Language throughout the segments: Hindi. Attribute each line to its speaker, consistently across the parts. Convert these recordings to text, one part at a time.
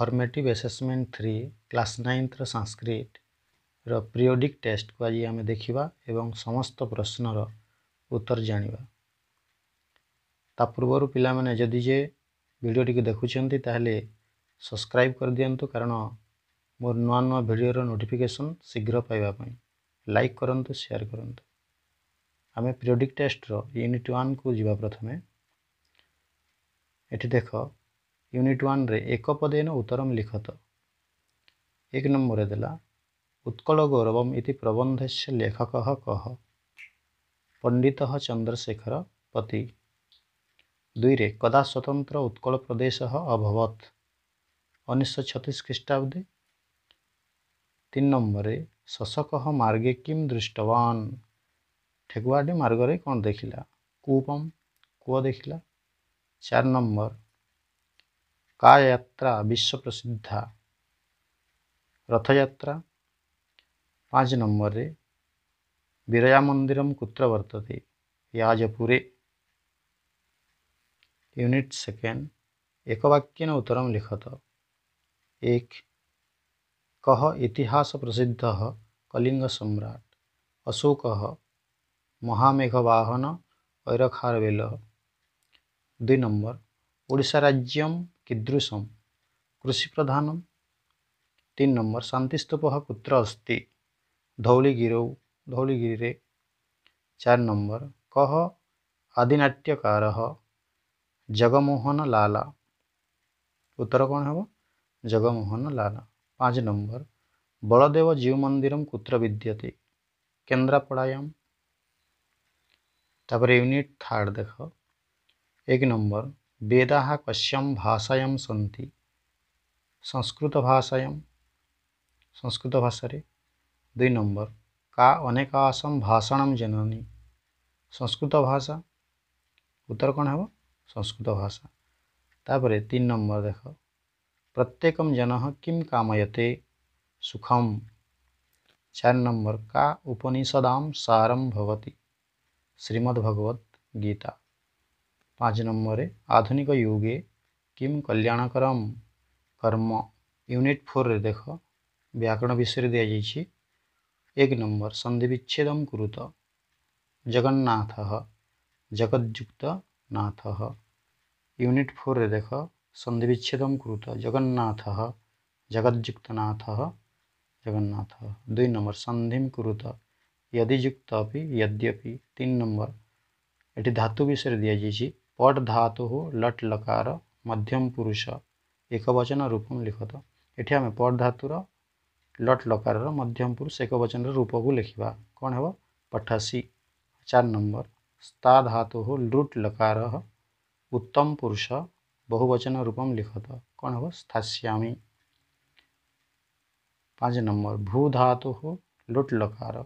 Speaker 1: ଫର୍ମେଟିଭ୍ ଆସେସମେଣ୍ଟ ଥ୍ରୀ କ୍ଲାସ୍ ନାଇନ୍ଥର ସାଂସ୍କ୍ରିଟର ପିରିୟୋଡ଼ିକ୍ ଟେଷ୍ଟକୁ ଆଜି ଆମେ ଦେଖିବା ଏବଂ ସମସ୍ତ ପ୍ରଶ୍ନର ଉତ୍ତର ଜାଣିବା ତା ପୂର୍ବରୁ ପିଲାମାନେ ଯଦି ଯେ ଭିଡ଼ିଓଟିକୁ ଦେଖୁଛନ୍ତି ତାହେଲେ ସବସ୍କ୍ରାଇବ୍ କରିଦିଅନ୍ତୁ କାରଣ ମୋର ନୂଆ ନୂଆ ଭିଡ଼ିଓର ନୋଟିଫିକେସନ୍ ଶୀଘ୍ର ପାଇବା ପାଇଁ ଲାଇକ୍ କରନ୍ତୁ ସେୟାର୍ କରନ୍ତୁ ଆମେ ପିରିୟୋଡ଼ିକ୍ ଟେଷ୍ଟର ୟୁନିଟ୍ ୱାନ୍କୁ ଯିବା ପ୍ରଥମେ ଏଠି ଦେଖ ୟୁନିଟ୍ ୱାନ୍ରେ ଏକ ପଦେନ ଉତ୍ତରଂ ଲିଖତ ଏକ ନମ୍ବରରେ ଦେଲା ଉତ୍କଳଗୌରବମ୍ ଇତି ପ୍ରବନ୍ଧସ୍ୟ ଲେଖକः କହ ପଣ୍ଡିତः ଚନ୍ଦ୍ରଶେଖର ପତି ଦୁଇରେ କଦା ସ୍ୱତନ୍ତ୍ର ଉତ୍କଳପ୍ରଦେଶः ଅଭବତ୍ ଉଣେଇଶହ ଛତିଶ ଖ୍ରୀଷ୍ଟାବ୍ଦେ ତିନି ନମ୍ବରରେ ଶଶକହ ମାର୍ଗେ କିମ୍ ଦୃଷ୍ଟବାନ୍ ଠେକୁଆଟି ମାର୍ଗରେ କ'ଣ ଦେଖିଲା କୂପମ୍ କୂଅ ଦେଖିଲା ଚାରି ନମ୍ବର का यात्रा विश्व प्रसिद्ध रथयात्रा पाँच नंबर रे विरया मंदिर कुत्र वर्तते याजपुरे यूनिट सेकेंड एक वाक्य उत्तर लिखत एक कह इतिहास प्रसिद्ध कलिंग सम्राट अशोक महामेघवाहन ऐरखारवेल दुई नंबर ओडिशा राज्यम कृषि कृषिप्रधानं तीन शांति स्तूप कुत्र अस्त धौलिगिरौ धौलीगिरी चार कह आदिनाट्यकार जगमोहन लाला उत्तर कौन है लाला पाँच नंबर बलदेव जीव मंदिर कुत्र विद्यते केन्द्रापड़ायाम तापर यूनिट थार्ड देख एक नंबर भाषा सी संस्कृत भाषा संस्कृत भाषा दुई नंबर का आसम भाषण जननी भाषा उत्तर कौन है भाषा तापर तीन नंबर देख प्रत्येक जन किम कामयते सुखम चार नंबर का उपनिषदाम सारम भवति श्रीमद्भगवद गीता पाँच नंबर आधुनिक युगे किम कल्याणकरम कर्म यूनिट फोर रे देख व्याकरण विषय दि जाइए एक नंबर संधि विच्छेद कुरुत जगन्नाथ जगज्जुक्त नाथ यूनिट फोर रे देख संधि विच्छेद कुरुत जगन्नाथ जगज्जुक्त नाथ जगन्नाथ दुई नंबर संधि कुरुत यदि युक्त अभी यद्यपि तीन नंबर ये धातु विषय दि जाइए पट धातु लट लकार मध्यम पुरुष एकवचन रूप लिखत ये आम पट धातुर लट लकार मध्यम पुरुष वचन रूप को लिखा कौन है पठासी चार नंबर स्ता धातु लुट लकार उत्तम पुरुष बहुवचन रूप लिखत कौन है स्थाश्यामी पाँच नंबर भू धातु लुट लकार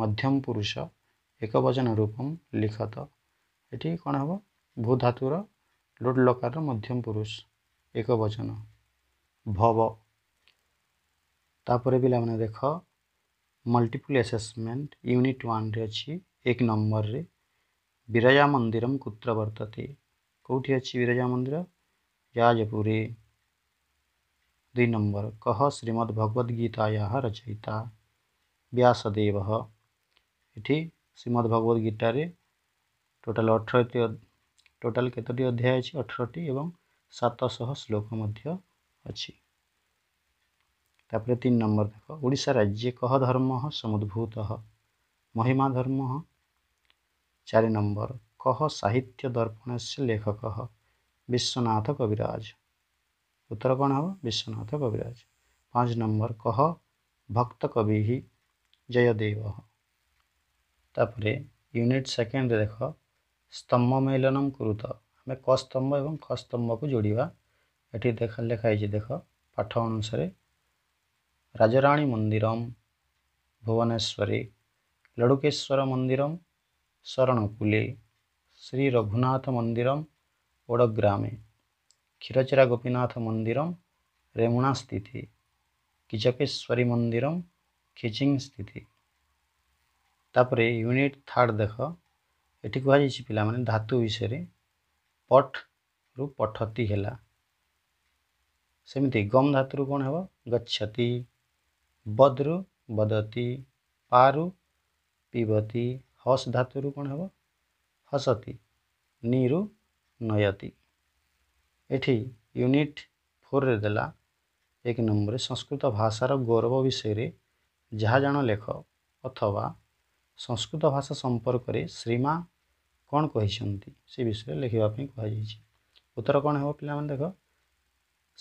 Speaker 1: मध्यम पुरुष एकवचन रूप लिखत ये कौन है भू धातुर लोट लकार मध्यम पुरुष एक बचन भव तापर पे देख मल्टीपुल एसेसमेंट यूनिट वन अच्छी एक नंबर रे विरजा मंदिर कुत्र बर्तते कौटी अच्छी विरजा मंदिर जाजपुरी दुई नंबर कह श्रीमद भगवद गीताया रचयिता व्यासदेव ये श्रीमद भगवद गीतार टोटाल अठर ଟୋଟାଲ୍ କେତୋଟି ଅଧ୍ୟାୟ ଅଛି ଅଠରଟି ଏବଂ ସାତଶହ ଶ୍ଲୋକ ମଧ୍ୟ ଅଛି ତାପରେ ତିନି ନମ୍ବର ଦେଖ ଓଡ଼ିଶା ରାଜ୍ୟ କହ ଧର୍ମ ସମୁଦ୍ଭୂତ ମହିମା ଧର୍ମ ଚାରି ନମ୍ବର କହ ସାହିତ୍ୟ ଦର୍ପଣସ୍ୟ ଲେଖକ ବିଶ୍ୱନାଥ କବିରାଜ ଉତ୍ତର କ'ଣ ହେବ ବିଶ୍ୱନାଥ କବିରାଜ ପାଞ୍ଚ ନମ୍ବର କହ ଭକ୍ତ କବି ଜୟଦେବ ତାପରେ ୟୁନିଟ୍ ସେକେଣ୍ଡରେ ଦେଖ ସ୍ତମ୍ଭ ମେଲନମ୍ କୃତ ଆମେ କ ସ୍ତମ୍ଭ ଏବଂ ଖ ସ୍ତମ୍ଭକୁ ଯୋଡ଼ିବା ଏଠି ଦେଖା ଲେଖା ହେଇଛି ଦେଖ ପାଠ ଅନୁସାରେ ରାଜରାଣୀ ମନ୍ଦିରମ୍ ଭୁବନେଶ୍ୱରୀ ଲଡ଼ୁକେଶ୍ୱର ମନ୍ଦିରମ୍ ଶରଣକୁଲି ଶ୍ରୀ ରଘୁନାଥ ମନ୍ଦିରମ୍ ଓଡ଼ଗ୍ରାମେ କ୍ଷୀରଚରା ଗୋପୀନାଥ ମନ୍ଦିରମ୍ ରେମୁଣା ସ୍ଥିତି କିଚକେଶ୍ୱରୀ ମନ୍ଦିରମ୍ ଖିଚିଂ ସ୍ଥିତି ତାପରେ ୟୁନିଟ୍ ଥାର୍ଡ଼ ଦେଖ ଏଠି କୁହାଯାଇଛି ପିଲାମାନେ ଧାତୁ ବିଷୟରେ ପଠରୁ ପଠତି ହେଲା ସେମିତି ଗମ୍ ଧାତୁରୁ କ'ଣ ହେବ ଗଚ୍ଛତି ବଦରୁ ବଦତି ପାରୁ ପିବତି ହସ ଧାତୁରୁ କ'ଣ ହେବ ହସତି ନିରୁ ନୟତି ଏଠି ୟୁନିଟ୍ ଫୋର୍ରେ ଦେଲା ଏକ ନମ୍ବରରେ ସଂସ୍କୃତ ଭାଷାର ଗୌରବ ବିଷୟରେ ଯାହା ଜାଣ ଲେଖ ଅଥବା ସଂସ୍କୃତ ଭାଷା ସମ୍ପର୍କରେ ଶ୍ରୀମା କ'ଣ କହିଛନ୍ତି ସେ ବିଷୟରେ ଲେଖିବା ପାଇଁ କୁହାଯାଇଛି ଉତ୍ତର କ'ଣ ହେବ ପିଲାମାନେ ଦେଖ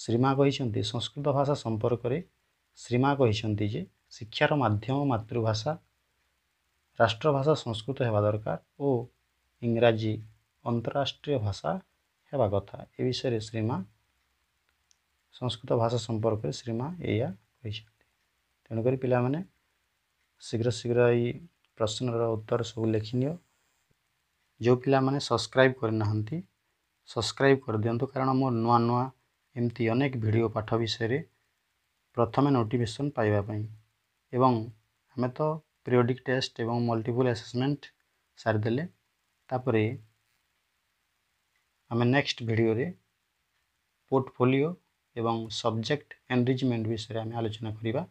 Speaker 1: ଶ୍ରୀମା କହିଛନ୍ତି ସଂସ୍କୃତ ଭାଷା ସମ୍ପର୍କରେ ଶ୍ରୀମା କହିଛନ୍ତି ଯେ ଶିକ୍ଷାର ମାଧ୍ୟମ ମାତୃଭାଷା ରାଷ୍ଟ୍ରଭାଷା ସଂସ୍କୃତ ହେବା ଦରକାର ଓ ଇଂରାଜୀ ଅନ୍ତରାଷ୍ଟ୍ରୀୟ ଭାଷା ହେବା କଥା ଏ ବିଷୟରେ ଶ୍ରୀମା ସଂସ୍କୃତ ଭାଷା ସମ୍ପର୍କରେ ଶ୍ରୀମା ଏଇଆ କହିଛନ୍ତି ତେଣୁକରି ପିଲାମାନେ ଶୀଘ୍ର ଶୀଘ୍ର ଏଇ ପ୍ରଶ୍ନର ଉତ୍ତର ସବୁ ଲେଖିନିଅ ଯେଉଁ ପିଲାମାନେ ସବସ୍କ୍ରାଇବ୍ କରିନାହାନ୍ତି ସବସ୍କ୍ରାଇବ୍ କରିଦିଅନ୍ତୁ କାରଣ ମୁଁ ନୂଆ ନୂଆ ଏମିତି ଅନେକ ଭିଡ଼ିଓ ପାଠ ବିଷୟରେ ପ୍ରଥମେ ନୋଟିଫିକେସନ୍ ପାଇବା ପାଇଁ ଏବଂ ଆମେ ତ ପିରିଅଡ଼ିକ୍ ଟେଷ୍ଟ ଏବଂ ମଲ୍ଟିପୁଲ୍ ଆସେସମେଣ୍ଟ ସାରିଦେଲେ ତାପରେ ଆମେ ନେକ୍ସଟ ଭିଡ଼ିଓରେ ପୋର୍ଟଫୋଲିଓ ଏବଂ ସବଜେକ୍ଟ ଏନରିଚମେଣ୍ଟ ବିଷୟରେ ଆମେ ଆଲୋଚନା କରିବା